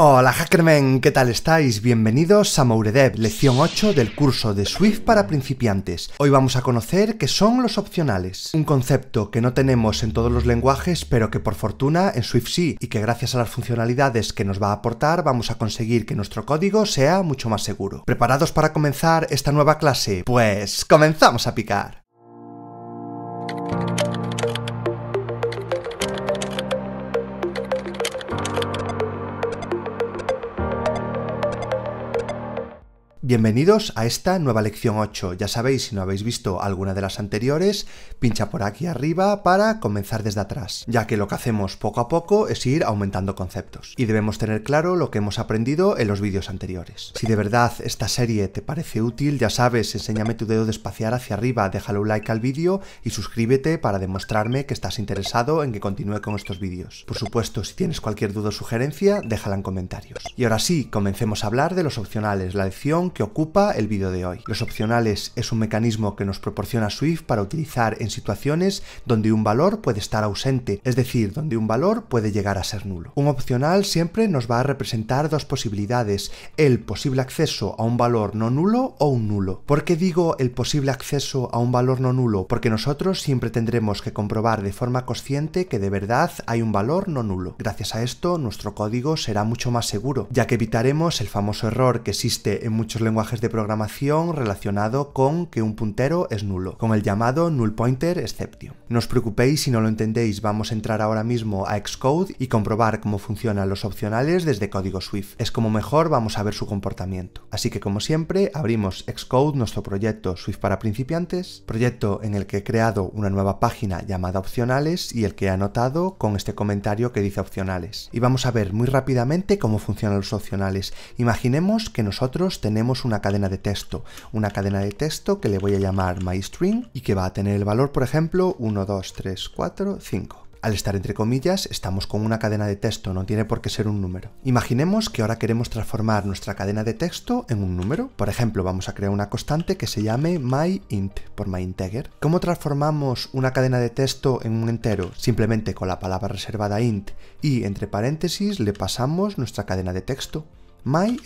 Hola Hackermen, ¿qué tal estáis? Bienvenidos a Mouredev, lección 8 del curso de Swift para principiantes. Hoy vamos a conocer qué son los opcionales, un concepto que no tenemos en todos los lenguajes, pero que por fortuna en Swift sí, y que gracias a las funcionalidades que nos va a aportar vamos a conseguir que nuestro código sea mucho más seguro. ¿Preparados para comenzar esta nueva clase? Pues comenzamos a picar. Bienvenidos a esta nueva lección 8. Ya sabéis, si no habéis visto alguna de las anteriores, pincha por aquí arriba para comenzar desde atrás, ya que lo que hacemos poco a poco es ir aumentando conceptos. Y debemos tener claro lo que hemos aprendido en los vídeos anteriores. Si de verdad esta serie te parece útil, ya sabes, enséñame tu dedo de espaciar hacia arriba, déjale un like al vídeo y suscríbete para demostrarme que estás interesado en que continúe con estos vídeos. Por supuesto, si tienes cualquier duda o sugerencia, déjala en comentarios. Y ahora sí, comencemos a hablar de los opcionales, la lección que ocupa el vídeo de hoy. Los opcionales es un mecanismo que nos proporciona Swift para utilizar en situaciones donde un valor puede estar ausente, es decir, donde un valor puede llegar a ser nulo. Un opcional siempre nos va a representar dos posibilidades, el posible acceso a un valor no nulo o un nulo. ¿Por qué digo el posible acceso a un valor no nulo? Porque nosotros siempre tendremos que comprobar de forma consciente que de verdad hay un valor no nulo. Gracias a esto, nuestro código será mucho más seguro, ya que evitaremos el famoso error que existe en muchos lenguajes de programación relacionado con que un puntero es nulo, con el llamado null pointer exception. No os preocupéis si no lo entendéis, vamos a entrar ahora mismo a Xcode y comprobar cómo funcionan los opcionales desde código Swift. Es como mejor vamos a ver su comportamiento. Así que como siempre, abrimos Xcode, nuestro proyecto Swift para principiantes, proyecto en el que he creado una nueva página llamada opcionales y el que he anotado con este comentario que dice opcionales. Y vamos a ver muy rápidamente cómo funcionan los opcionales. Imaginemos que nosotros tenemos una cadena de texto, una cadena de texto que le voy a llamar myString y que va a tener el valor, por ejemplo, 1, 2, 3, 4, 5. Al estar entre comillas, estamos con una cadena de texto, no tiene por qué ser un número. Imaginemos que ahora queremos transformar nuestra cadena de texto en un número. Por ejemplo, vamos a crear una constante que se llame myInt, por myInteger. ¿Cómo transformamos una cadena de texto en un entero? Simplemente con la palabra reservada int y entre paréntesis le pasamos nuestra cadena de texto. My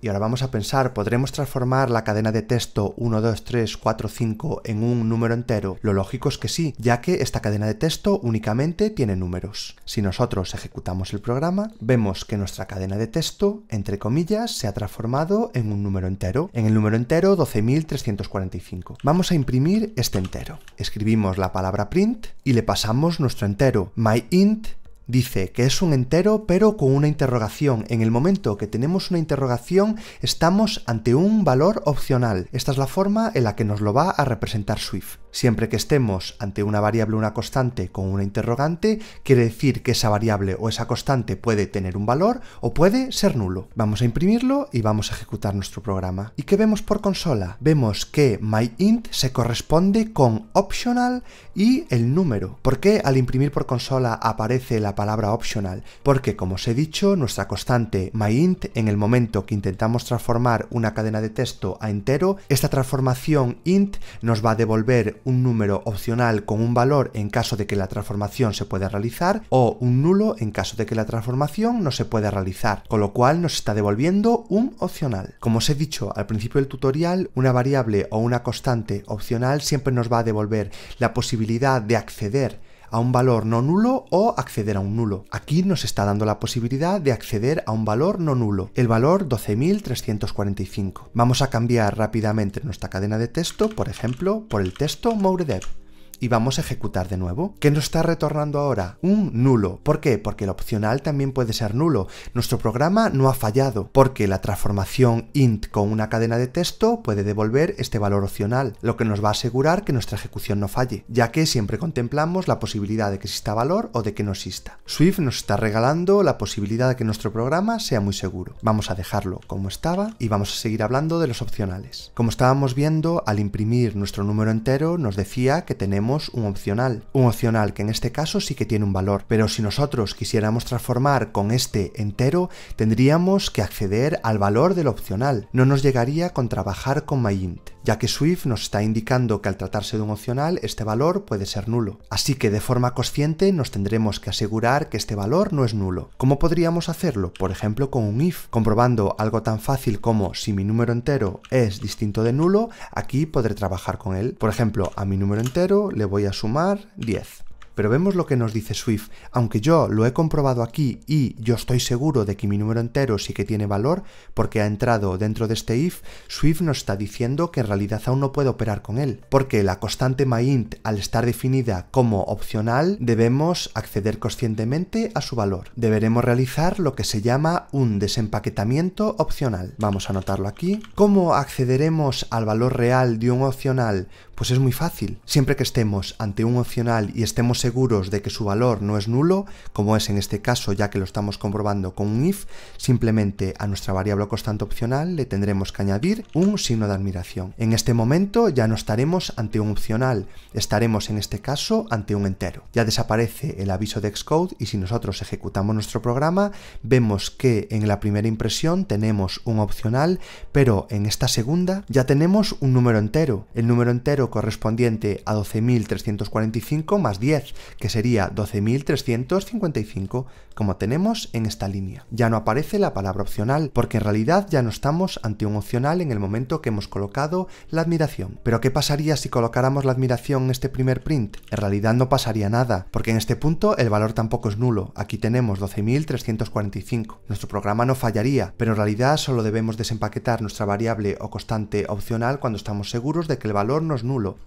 Y ahora vamos a pensar, ¿podremos transformar la cadena de texto 1, 2, 3, 4, 5 en un número entero? Lo lógico es que sí, ya que esta cadena de texto únicamente tiene números. Si nosotros ejecutamos el programa, vemos que nuestra cadena de texto, entre comillas, se ha transformado en un número entero, en el número entero 12.345. Vamos a imprimir este entero. Escribimos la palabra print y le pasamos nuestro entero. myInt Dice que es un entero pero con una interrogación. En el momento que tenemos una interrogación estamos ante un valor opcional. Esta es la forma en la que nos lo va a representar Swift. Siempre que estemos ante una variable o una constante con una interrogante, quiere decir que esa variable o esa constante puede tener un valor o puede ser nulo. Vamos a imprimirlo y vamos a ejecutar nuestro programa. ¿Y qué vemos por consola? Vemos que myInt se corresponde con optional y el número. ¿Por qué al imprimir por consola aparece la palabra optional? Porque, como os he dicho, nuestra constante myInt, en el momento que intentamos transformar una cadena de texto a entero, esta transformación int nos va a devolver un número opcional con un valor en caso de que la transformación se pueda realizar o un nulo en caso de que la transformación no se pueda realizar, con lo cual nos está devolviendo un opcional. Como os he dicho al principio del tutorial, una variable o una constante opcional siempre nos va a devolver la posibilidad de acceder a un valor no nulo o acceder a un nulo. Aquí nos está dando la posibilidad de acceder a un valor no nulo, el valor 12.345. Vamos a cambiar rápidamente nuestra cadena de texto, por ejemplo, por el texto MoureDev y vamos a ejecutar de nuevo. ¿Qué nos está retornando ahora? Un nulo. ¿Por qué? Porque el opcional también puede ser nulo. Nuestro programa no ha fallado porque la transformación int con una cadena de texto puede devolver este valor opcional, lo que nos va a asegurar que nuestra ejecución no falle, ya que siempre contemplamos la posibilidad de que exista valor o de que no exista. Swift nos está regalando la posibilidad de que nuestro programa sea muy seguro. Vamos a dejarlo como estaba y vamos a seguir hablando de los opcionales. Como estábamos viendo, al imprimir nuestro número entero nos decía que tenemos un opcional. Un opcional que en este caso sí que tiene un valor, pero si nosotros quisiéramos transformar con este entero, tendríamos que acceder al valor del opcional. No nos llegaría con trabajar con myInt, ya que Swift nos está indicando que al tratarse de un opcional, este valor puede ser nulo. Así que de forma consciente nos tendremos que asegurar que este valor no es nulo. ¿Cómo podríamos hacerlo? Por ejemplo, con un if, comprobando algo tan fácil como si mi número entero es distinto de nulo, aquí podré trabajar con él. Por ejemplo, a mi número entero le le voy a sumar 10. Pero vemos lo que nos dice Swift. Aunque yo lo he comprobado aquí y yo estoy seguro de que mi número entero sí que tiene valor, porque ha entrado dentro de este if, Swift nos está diciendo que en realidad aún no puede operar con él. Porque la constante myInt, al estar definida como opcional, debemos acceder conscientemente a su valor. Deberemos realizar lo que se llama un desempaquetamiento opcional. Vamos a anotarlo aquí. ¿Cómo accederemos al valor real de un opcional? Pues es muy fácil. Siempre que estemos ante un opcional y estemos seguros de que su valor no es nulo, como es en este caso ya que lo estamos comprobando con un if, simplemente a nuestra variable constante opcional le tendremos que añadir un signo de admiración. En este momento ya no estaremos ante un opcional, estaremos en este caso ante un entero. Ya desaparece el aviso de Xcode y si nosotros ejecutamos nuestro programa, vemos que en la primera impresión tenemos un opcional, pero en esta segunda ya tenemos un número entero. El número entero correspondiente a 12.345 más 10, que sería 12.355, como tenemos en esta línea. Ya no aparece la palabra opcional, porque en realidad ya no estamos ante un opcional en el momento que hemos colocado la admiración. Pero ¿qué pasaría si colocáramos la admiración en este primer print? En realidad no pasaría nada, porque en este punto el valor tampoco es nulo. Aquí tenemos 12.345. Nuestro programa no fallaría, pero en realidad solo debemos desempaquetar nuestra variable o constante opcional cuando estamos seguros de que el valor no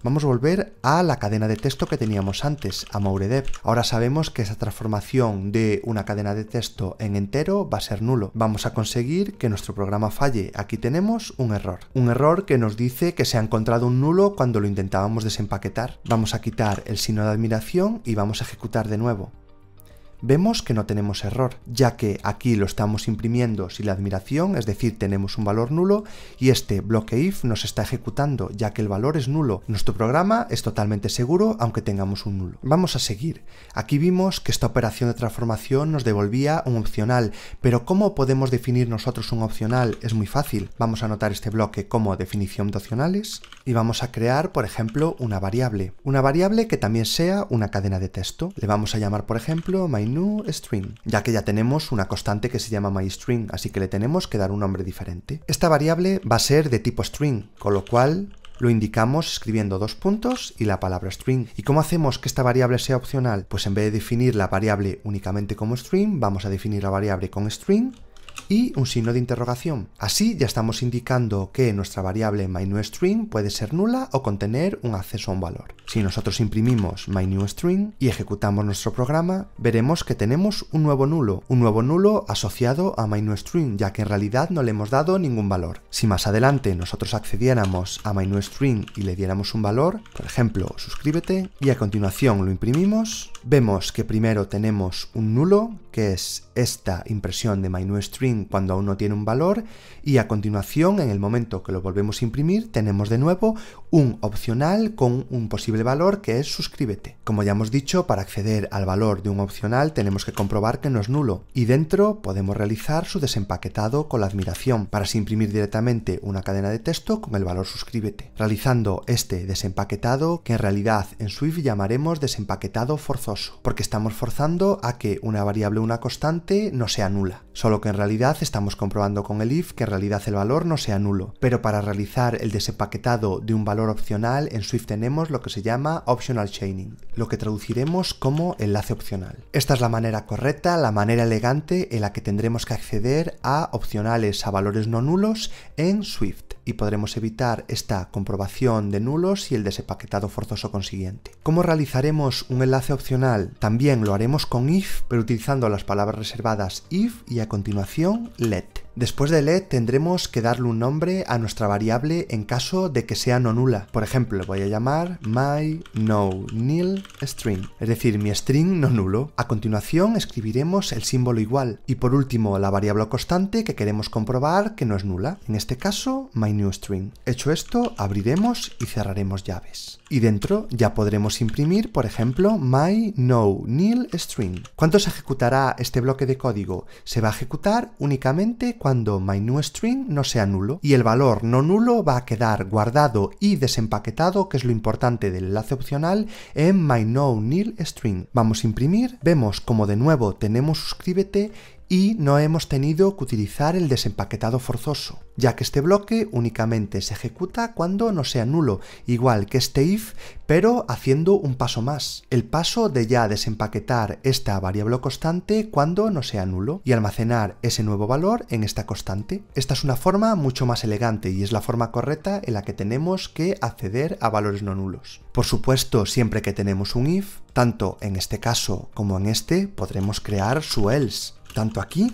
Vamos a volver a la cadena de texto que teníamos antes, a MoureDev. Ahora sabemos que esa transformación de una cadena de texto en entero va a ser nulo. Vamos a conseguir que nuestro programa falle. Aquí tenemos un error. Un error que nos dice que se ha encontrado un nulo cuando lo intentábamos desempaquetar. Vamos a quitar el signo de admiración y vamos a ejecutar de nuevo vemos que no tenemos error, ya que aquí lo estamos imprimiendo sin la admiración, es decir, tenemos un valor nulo y este bloque if nos está ejecutando, ya que el valor es nulo. Nuestro programa es totalmente seguro, aunque tengamos un nulo. Vamos a seguir. Aquí vimos que esta operación de transformación nos devolvía un opcional, pero ¿cómo podemos definir nosotros un opcional? Es muy fácil. Vamos a anotar este bloque como definición de opcionales y vamos a crear, por ejemplo, una variable. Una variable que también sea una cadena de texto. Le vamos a llamar, por ejemplo, my newString, ya que ya tenemos una constante que se llama myString, así que le tenemos que dar un nombre diferente. Esta variable va a ser de tipo string, con lo cual lo indicamos escribiendo dos puntos y la palabra string. ¿Y cómo hacemos que esta variable sea opcional? Pues en vez de definir la variable únicamente como string, vamos a definir la variable con string y un signo de interrogación. Así ya estamos indicando que nuestra variable myNewString puede ser nula o contener un acceso a un valor. Si nosotros imprimimos myNewString y ejecutamos nuestro programa, veremos que tenemos un nuevo nulo, un nuevo nulo asociado a myNewString, ya que en realidad no le hemos dado ningún valor. Si más adelante nosotros accediéramos a myNewString y le diéramos un valor, por ejemplo, suscríbete, y a continuación lo imprimimos, vemos que primero tenemos un nulo, que es esta impresión de myNewString cuando aún no tiene un valor y a continuación, en el momento que lo volvemos a imprimir, tenemos de nuevo un opcional con un posible valor que es suscríbete. Como ya hemos dicho, para acceder al valor de un opcional tenemos que comprobar que no es nulo y dentro podemos realizar su desempaquetado con la admiración para imprimir directamente una cadena de texto con el valor suscríbete. Realizando este desempaquetado, que en realidad en Swift llamaremos desempaquetado forzoso, porque estamos forzando a que una variable una constante no sea nula, solo que en realidad estamos comprobando con el if que en realidad el valor no sea nulo, pero para realizar el desempaquetado de un valor opcional en Swift tenemos lo que se llama optional chaining, lo que traduciremos como enlace opcional. Esta es la manera correcta, la manera elegante en la que tendremos que acceder a opcionales a valores no nulos en Swift y podremos evitar esta comprobación de nulos y el desempaquetado forzoso consiguiente. ¿Cómo realizaremos un enlace opcional? También lo haremos con if, pero utilizando las palabras reservadas if y a continuación let. Después de let tendremos que darle un nombre a nuestra variable en caso de que sea no nula. Por ejemplo, voy a llamar my string, es decir, mi string no nulo. A continuación escribiremos el símbolo igual y por último la variable constante que queremos comprobar que no es nula. En este caso, myNewString. Hecho esto, abriremos y cerraremos llaves. Y dentro ya podremos imprimir, por ejemplo, my no ¿Cuánto se ejecutará este bloque de código? Se va a ejecutar únicamente cuando string no sea nulo y el valor no nulo va a quedar guardado y desempaquetado, que es lo importante del enlace opcional, en my nil string Vamos a imprimir, vemos como de nuevo tenemos suscríbete y no hemos tenido que utilizar el desempaquetado forzoso, ya que este bloque únicamente se ejecuta cuando no sea nulo, igual que este if, pero haciendo un paso más, el paso de ya desempaquetar esta variable constante cuando no sea nulo y almacenar ese nuevo valor en esta constante. Esta es una forma mucho más elegante y es la forma correcta en la que tenemos que acceder a valores no nulos. Por supuesto, siempre que tenemos un if, tanto en este caso como en este, podremos crear su else, tanto aquí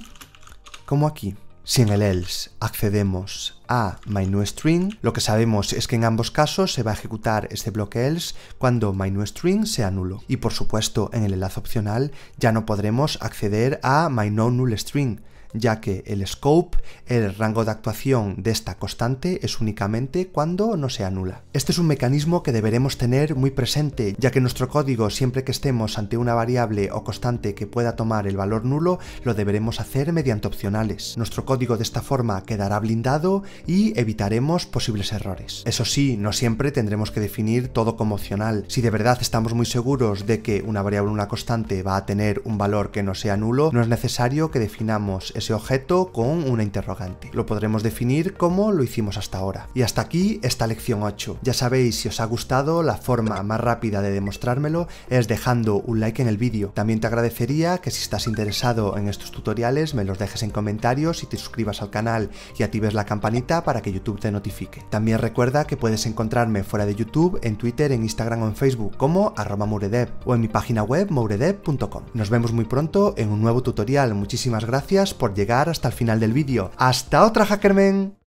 como aquí. Si en el else accedemos a MyNewString, lo que sabemos es que en ambos casos se va a ejecutar este bloque else cuando MyNewString sea nulo. Y por supuesto, en el enlace opcional ya no podremos acceder a MyNoNullString, ya que el scope, el rango de actuación de esta constante, es únicamente cuando no se anula. Este es un mecanismo que deberemos tener muy presente, ya que nuestro código siempre que estemos ante una variable o constante que pueda tomar el valor nulo, lo deberemos hacer mediante opcionales. Nuestro código de esta forma quedará blindado y evitaremos posibles errores. Eso sí, no siempre tendremos que definir todo como opcional. Si de verdad estamos muy seguros de que una variable o una constante va a tener un valor que no sea nulo, no es necesario que definamos ese objeto con una interrogante. Lo podremos definir como lo hicimos hasta ahora. Y hasta aquí esta lección 8. Ya sabéis, si os ha gustado, la forma más rápida de demostrármelo es dejando un like en el vídeo. También te agradecería que si estás interesado en estos tutoriales me los dejes en comentarios y te suscribas al canal y actives la campanita para que YouTube te notifique. También recuerda que puedes encontrarme fuera de YouTube, en Twitter, en Instagram o en Facebook como arroba mouredev o en mi página web mouredev.com. Nos vemos muy pronto en un nuevo tutorial. Muchísimas gracias por llegar hasta el final del vídeo. ¡Hasta otra, Hackerman!